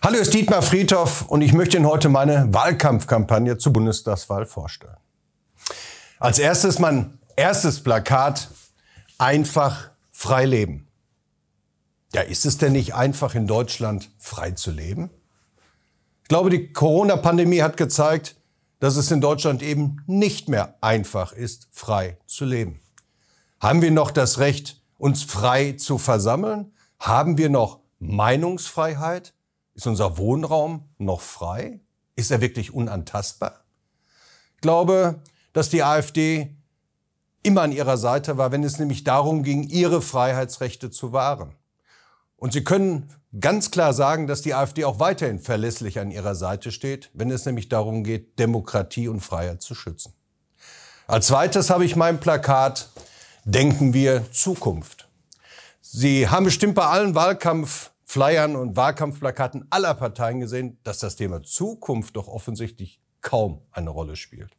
Hallo, ist Dietmar Friedhoff und ich möchte Ihnen heute meine Wahlkampfkampagne zur Bundestagswahl vorstellen. Als erstes mein erstes Plakat, einfach frei leben. Ja, ist es denn nicht einfach in Deutschland frei zu leben? Ich glaube, die Corona-Pandemie hat gezeigt, dass es in Deutschland eben nicht mehr einfach ist, frei zu leben. Haben wir noch das Recht, uns frei zu versammeln? Haben wir noch Meinungsfreiheit? Ist unser Wohnraum noch frei? Ist er wirklich unantastbar? Ich glaube, dass die AfD immer an ihrer Seite war, wenn es nämlich darum ging, ihre Freiheitsrechte zu wahren. Und Sie können ganz klar sagen, dass die AfD auch weiterhin verlässlich an ihrer Seite steht, wenn es nämlich darum geht, Demokratie und Freiheit zu schützen. Als zweites habe ich mein Plakat Denken wir Zukunft. Sie haben bestimmt bei allen Wahlkampf Flyern und Wahlkampfplakaten aller Parteien gesehen, dass das Thema Zukunft doch offensichtlich kaum eine Rolle spielt.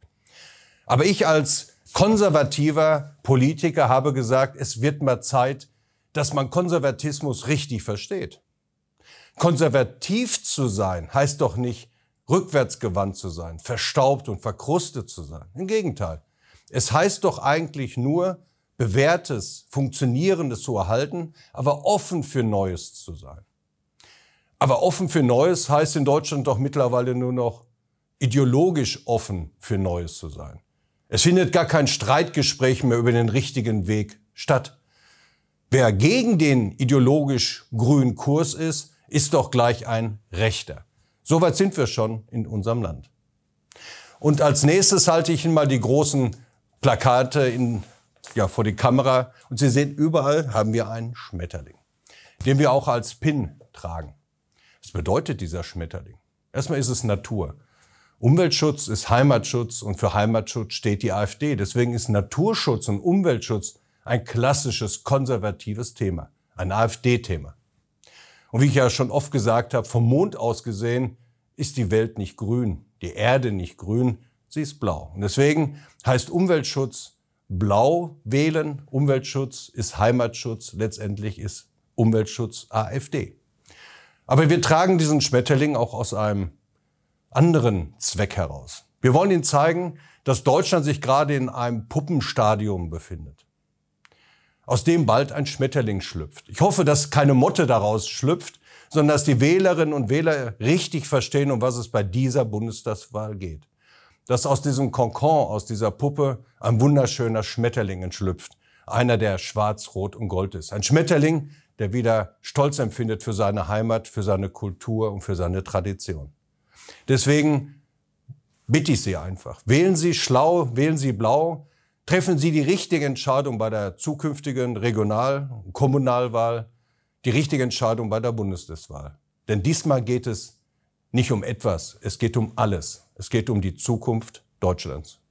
Aber ich als konservativer Politiker habe gesagt, es wird mal Zeit, dass man Konservatismus richtig versteht. Konservativ zu sein heißt doch nicht, rückwärtsgewandt zu sein, verstaubt und verkrustet zu sein. Im Gegenteil. Es heißt doch eigentlich nur, bewährtes, funktionierendes zu erhalten, aber offen für Neues zu sein. Aber offen für Neues heißt in Deutschland doch mittlerweile nur noch ideologisch offen für Neues zu sein. Es findet gar kein Streitgespräch mehr über den richtigen Weg statt. Wer gegen den ideologisch grünen Kurs ist, ist doch gleich ein Rechter. Soweit sind wir schon in unserem Land. Und als nächstes halte ich Ihnen mal die großen Plakate in ja, vor die Kamera. Und Sie sehen, überall haben wir einen Schmetterling, den wir auch als Pin tragen. Was bedeutet dieser Schmetterling? Erstmal ist es Natur. Umweltschutz ist Heimatschutz und für Heimatschutz steht die AfD. Deswegen ist Naturschutz und Umweltschutz ein klassisches konservatives Thema, ein AfD-Thema. Und wie ich ja schon oft gesagt habe, vom Mond aus gesehen ist die Welt nicht grün, die Erde nicht grün, sie ist blau. Und deswegen heißt Umweltschutz Blau wählen, Umweltschutz ist Heimatschutz, letztendlich ist Umweltschutz AfD. Aber wir tragen diesen Schmetterling auch aus einem anderen Zweck heraus. Wir wollen Ihnen zeigen, dass Deutschland sich gerade in einem Puppenstadium befindet, aus dem bald ein Schmetterling schlüpft. Ich hoffe, dass keine Motte daraus schlüpft, sondern dass die Wählerinnen und Wähler richtig verstehen, um was es bei dieser Bundestagswahl geht dass aus diesem Konkon, aus dieser Puppe, ein wunderschöner Schmetterling entschlüpft. Einer, der schwarz, rot und gold ist. Ein Schmetterling, der wieder Stolz empfindet für seine Heimat, für seine Kultur und für seine Tradition. Deswegen bitte ich Sie einfach, wählen Sie schlau, wählen Sie blau, treffen Sie die richtige Entscheidung bei der zukünftigen Regional- und Kommunalwahl, die richtige Entscheidung bei der Bundestagswahl. Denn diesmal geht es nicht um etwas, es geht um alles. Es geht um die Zukunft Deutschlands.